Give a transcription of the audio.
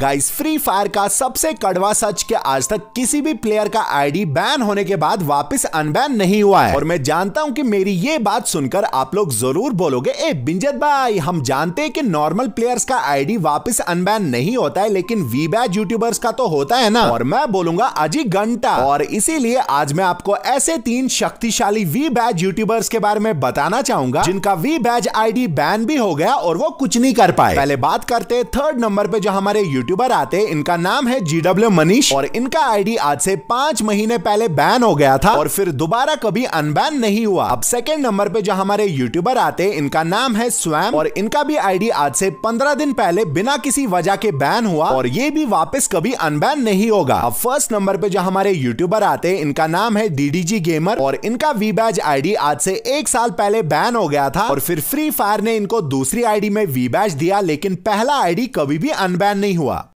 guys free fire का सबसे कड़वा सच के आज तक किसी भी प्लेयर का आईडी बैन होने के बाद वापस अनबैन नहीं हुआ है और मैं जानता हूं कि मेरी ये बात सुनकर आप लोग जरूर बोलोगे ए बिंजत भाई हम जानते हैं कि नॉर्मल प्लेयर्स का आईडी वापस अनबैन नहीं होता है लेकिन वी बैच यूट्यूबर्स का तो होता है ना और मैं बोलूंगा अजी घंटा और इसीलिए आज मैं आपको ऐसे तीन शक्तिशाली वी बैच यूट्यूबर्स के बारे में बताना चाहूंगा जिनका वी बैच आई बैन भी हो गया और वो कुछ नहीं कर पाए पहले बात करते हैं थर्ड नंबर पे जो हमारे यूट्यूब यूट्यूबर आते इनका नाम है जी डब्ल्यू मनीष और इनका आईडी आज से पांच महीने पहले बैन हो गया था और फिर दोबारा कभी अनबैन नहीं हुआ अब सेकंड नंबर पे जो हमारे यूट्यूबर आते इनका नाम है स्वयं और इनका भी आईडी आज से पंद्रह दिन पहले बिना किसी वजह के बैन हुआ और ये भी वापस कभी अनबैन नहीं होगा अब फर्स्ट नंबर पे जो हमारे यूट्यूबर आते इनका नाम है डी गेमर और इनका वी बैज आई आज से एक साल पहले बैन हो गया था और फिर फ्री फायर ने इनको दूसरी आईडी में वी बैज दिया लेकिन पहला आईडी कभी भी अनबैन नहीं हुआ